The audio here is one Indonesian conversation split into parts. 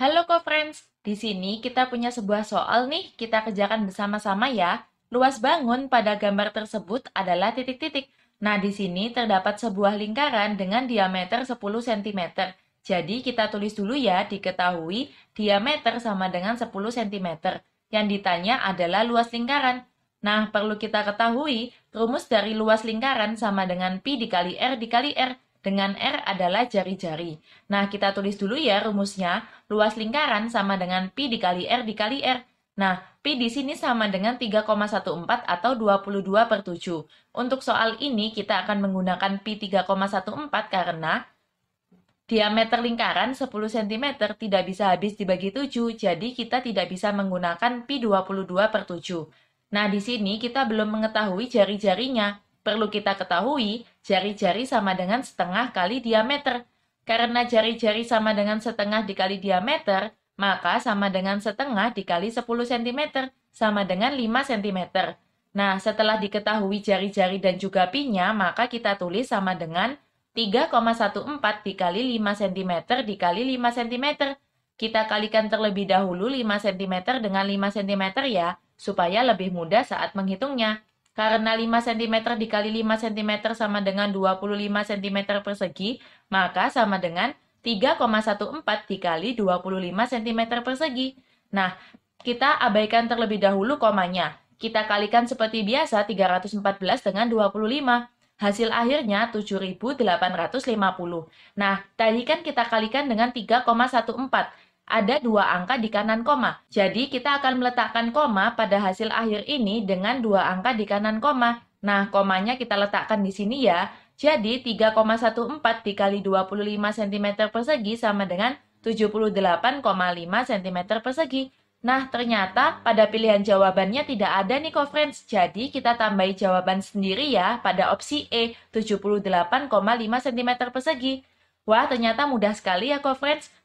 Halo co-friends, di sini kita punya sebuah soal nih, kita kerjakan bersama-sama ya. Luas bangun pada gambar tersebut adalah titik-titik. Nah, di sini terdapat sebuah lingkaran dengan diameter 10 cm. Jadi, kita tulis dulu ya, diketahui diameter sama dengan 10 cm. Yang ditanya adalah luas lingkaran. Nah, perlu kita ketahui, rumus dari luas lingkaran sama dengan Pi dikali R dikali R dengan R adalah jari-jari. Nah, kita tulis dulu ya rumusnya. Luas lingkaran sama dengan Pi dikali R dikali R. Nah, Pi di sini sama dengan 3,14 atau 22 per 7. Untuk soal ini, kita akan menggunakan Pi 3,14 karena diameter lingkaran 10 cm tidak bisa habis dibagi 7, jadi kita tidak bisa menggunakan Pi 22 per 7. Nah, di sini kita belum mengetahui jari-jarinya. Perlu kita ketahui, jari-jari sama dengan setengah kali diameter. Karena jari-jari sama dengan setengah dikali diameter, maka sama dengan setengah dikali 10 cm, sama dengan 5 cm. Nah, setelah diketahui jari-jari dan juga pinya, maka kita tulis sama dengan 3,14 dikali 5 cm dikali 5 cm. Kita kalikan terlebih dahulu 5 cm dengan 5 cm ya, supaya lebih mudah saat menghitungnya. Karena 5 cm dikali 5 cm sama dengan 25 cm persegi, maka sama dengan 3,14 dikali 25 cm persegi. Nah, kita abaikan terlebih dahulu komanya. Kita kalikan seperti biasa 314 dengan 25. Hasil akhirnya 7.850. Nah, tadi kan kita kalikan dengan 3,14 ada dua angka di kanan koma. Jadi kita akan meletakkan koma pada hasil akhir ini dengan dua angka di kanan koma. Nah, komanya kita letakkan di sini ya. Jadi 3,14 dikali 25 cm persegi sama dengan 78,5 cm persegi. Nah, ternyata pada pilihan jawabannya tidak ada nih friends. Jadi, kita tambahi jawaban sendiri ya pada opsi E, 78,5 cm persegi. Wah, ternyata mudah sekali ya, co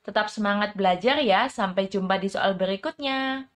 Tetap semangat belajar ya. Sampai jumpa di soal berikutnya.